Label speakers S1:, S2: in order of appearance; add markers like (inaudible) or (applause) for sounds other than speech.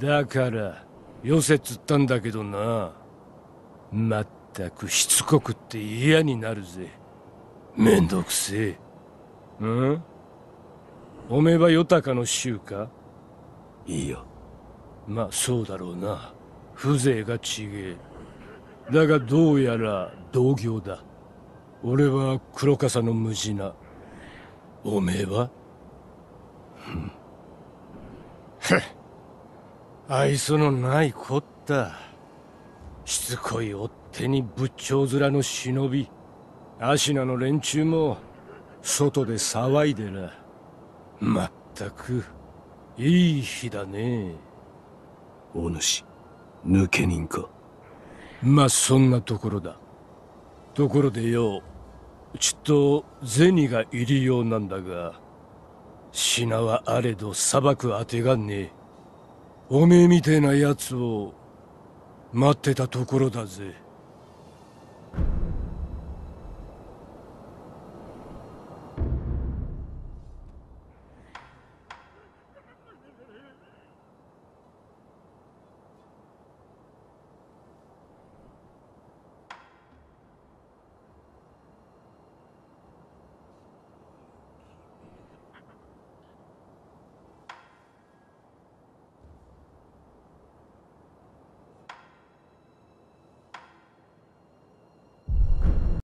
S1: だからよせっつったんだけどなまったくしつこくって嫌になるぜめんどくせえうんおめえはヨタカの衆かいいよまあそうだろうな風情がちげえだがどうやら同業だ俺は黒笠の無事なおめえは
S2: (laughs) 愛
S1: 想のないこったしつこい追っ手に仏頂面の忍び芦名の連中も外で騒いでらまったくいい日だねお主抜け人かまあそんなところだところでよちっと銭が入りようなんだが品はあれど裁くあてがねえおめえみてえな奴を待ってたところだぜ。